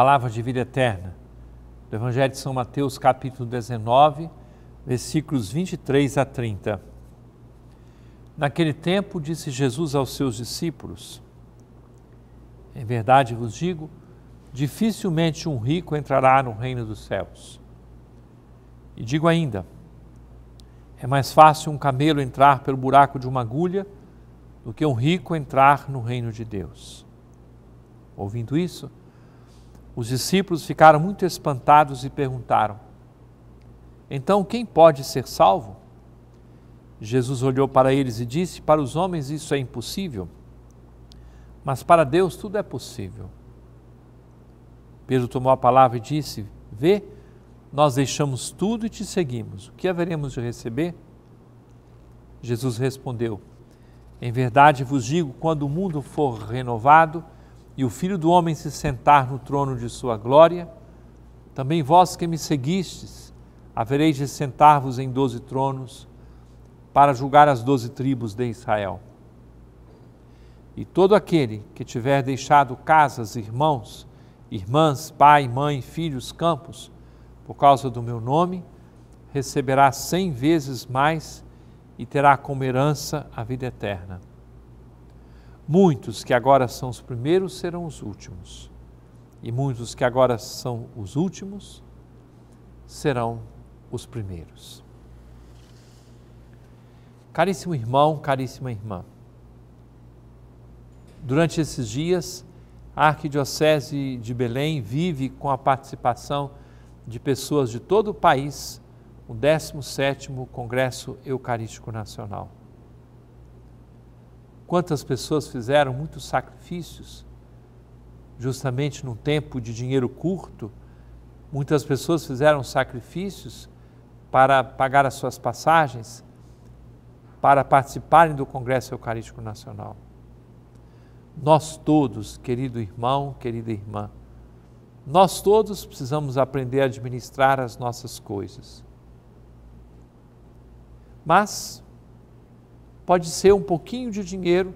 palavra de vida eterna. Do Evangelho de São Mateus, capítulo 19, versículos 23 a 30. Naquele tempo disse Jesus aos seus discípulos: Em verdade vos digo, dificilmente um rico entrará no reino dos céus. E digo ainda: é mais fácil um camelo entrar pelo buraco de uma agulha do que um rico entrar no reino de Deus. Ouvindo isso, os discípulos ficaram muito espantados e perguntaram: Então quem pode ser salvo? Jesus olhou para eles e disse: Para os homens isso é impossível, mas para Deus tudo é possível. Pedro tomou a palavra e disse: Vê, nós deixamos tudo e te seguimos. O que haveremos de receber? Jesus respondeu: Em verdade vos digo, quando o mundo for renovado, e o Filho do Homem se sentar no trono de sua glória, também vós que me seguistes, havereis de sentar-vos em doze tronos, para julgar as doze tribos de Israel. E todo aquele que tiver deixado casas, irmãos, irmãs, pai, mãe, filhos, campos, por causa do meu nome, receberá cem vezes mais e terá como herança a vida eterna. Muitos que agora são os primeiros serão os últimos, e muitos que agora são os últimos serão os primeiros. Caríssimo irmão, caríssima irmã, durante esses dias, a Arquidiocese de Belém vive com a participação de pessoas de todo o país o 17 Congresso Eucarístico Nacional. Quantas pessoas fizeram muitos sacrifícios, justamente num tempo de dinheiro curto, muitas pessoas fizeram sacrifícios para pagar as suas passagens, para participarem do Congresso Eucarístico Nacional. Nós todos, querido irmão, querida irmã, nós todos precisamos aprender a administrar as nossas coisas. Mas pode ser um pouquinho de dinheiro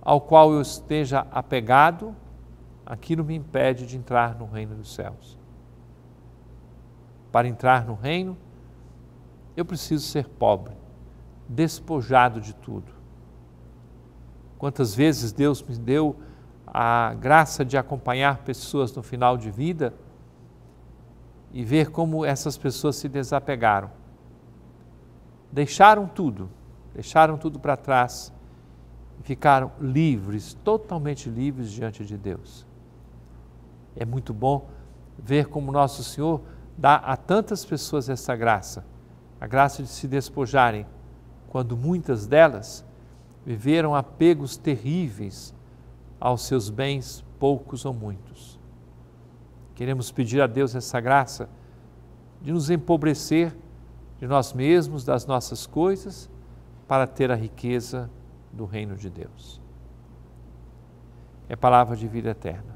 ao qual eu esteja apegado, aquilo me impede de entrar no reino dos céus. Para entrar no reino, eu preciso ser pobre, despojado de tudo. Quantas vezes Deus me deu a graça de acompanhar pessoas no final de vida e ver como essas pessoas se desapegaram. Deixaram tudo deixaram tudo para trás e ficaram livres, totalmente livres diante de Deus. É muito bom ver como Nosso Senhor dá a tantas pessoas essa graça, a graça de se despojarem, quando muitas delas viveram apegos terríveis aos seus bens, poucos ou muitos. Queremos pedir a Deus essa graça de nos empobrecer de nós mesmos, das nossas coisas para ter a riqueza do reino de Deus. É palavra de vida eterna.